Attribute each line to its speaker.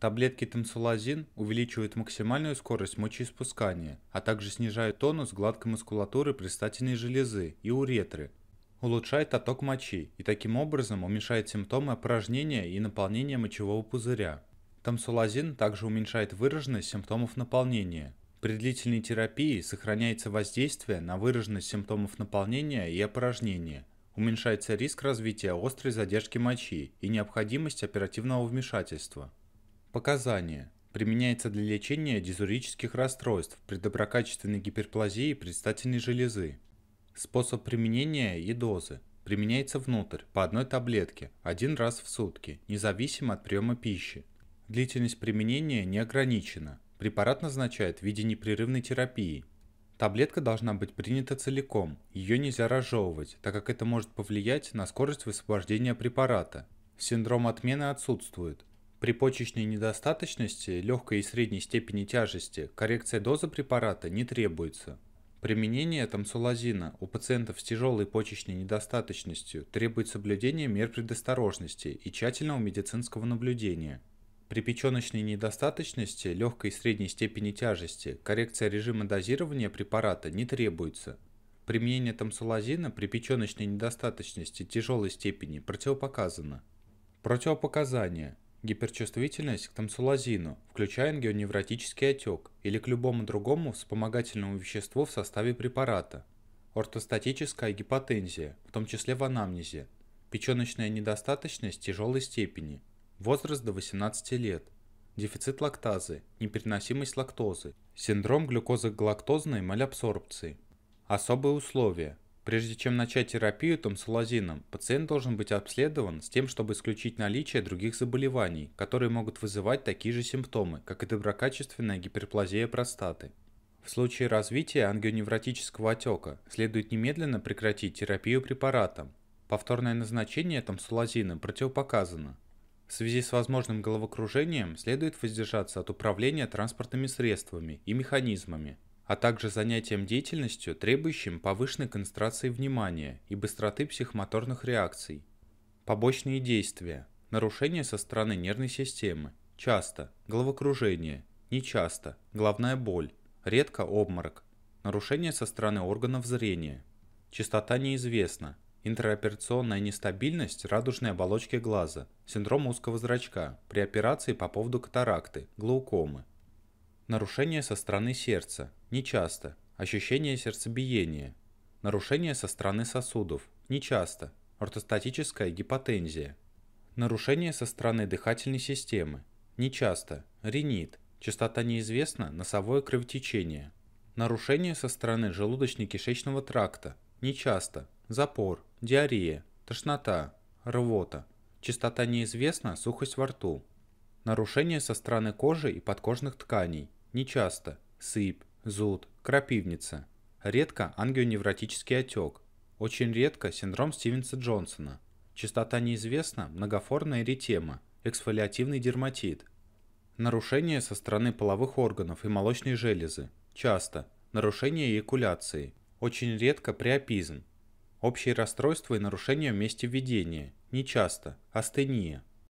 Speaker 1: Таблетки темсулазин увеличивают максимальную скорость мочеиспускания, а также снижают тонус гладкой мускулатуры предстательной железы и уретры, улучшает отток мочи и таким образом уменьшает симптомы опорожнения и наполнения мочевого пузыря. Тамсулазин также уменьшает выраженность симптомов наполнения. При длительной терапии сохраняется воздействие на выраженность симптомов наполнения и опорожнения. Уменьшается риск развития острой задержки мочи и необходимость оперативного вмешательства. Показания. Применяется для лечения дизурических расстройств, предоброкачественной гиперплазии предстательной железы. Способ применения и дозы. Применяется внутрь, по одной таблетке, один раз в сутки, независимо от приема пищи. Длительность применения не ограничена. Препарат назначают в виде непрерывной терапии. Таблетка должна быть принята целиком, ее нельзя разжевывать, так как это может повлиять на скорость высвобождения препарата. Синдром отмены отсутствует, при почечной недостаточности, легкой и средней степени тяжести коррекция дозы препарата не требуется. Применение тамсулазина у пациентов с тяжелой почечной недостаточностью требует соблюдения мер предосторожности и тщательного медицинского наблюдения. При печеночной недостаточности, легкой и средней степени тяжести коррекция режима дозирования препарата не требуется. Применение тамсулазина при печеночной недостаточности тяжелой степени противопоказано. Противопоказания – Гиперчувствительность к тамсулазину, включая ангионевротический отек или к любому другому вспомогательному веществу в составе препарата. Ортостатическая гипотензия, в том числе в анамнезе. Печеночная недостаточность тяжелой степени. Возраст до 18 лет. Дефицит лактазы, непереносимость лактозы. Синдром глюкозоглактозной малябсорбции. Особые условия. Прежде чем начать терапию томсулазином, пациент должен быть обследован с тем, чтобы исключить наличие других заболеваний, которые могут вызывать такие же симптомы, как и доброкачественная гиперплазия простаты. В случае развития ангионевротического отека следует немедленно прекратить терапию препаратом. Повторное назначение тамсулазина противопоказано. В связи с возможным головокружением следует воздержаться от управления транспортными средствами и механизмами, а также занятием деятельностью, требующим повышенной концентрации внимания и быстроты психомоторных реакций. Побочные действия. Нарушения со стороны нервной системы. Часто. Головокружение. Нечасто. Головная боль. Редко обморок. Нарушения со стороны органов зрения. Частота неизвестна. Интероперационная нестабильность радужной оболочки глаза. Синдром узкого зрачка при операции по поводу катаракты, глаукомы. Нарушение со стороны сердца. Нечасто. Ощущение сердцебиения. Нарушение со стороны сосудов. Нечасто. Ортостатическая гипотензия. Нарушение со стороны дыхательной системы. Нечасто. Ринит. Частота неизвестна. Носовое кровотечение. Нарушение со стороны желудочно-кишечного тракта. Нечасто. Запор. Диарея. Тошнота. Рвота. Частота неизвестна. Сухость во рту. Нарушение со стороны кожи и подкожных тканей. Нечасто. Сыпь, зуд, крапивница. Редко ангионевротический отек. Очень редко синдром Стивенса Джонсона. Частота неизвестна, многоформная эритема, эксфолиативный дерматит. Нарушение со стороны половых органов и молочной железы. Часто. Нарушение эякуляции. Очень редко приопизм. Общие расстройства и нарушения в месте введения. Нечасто. Астения.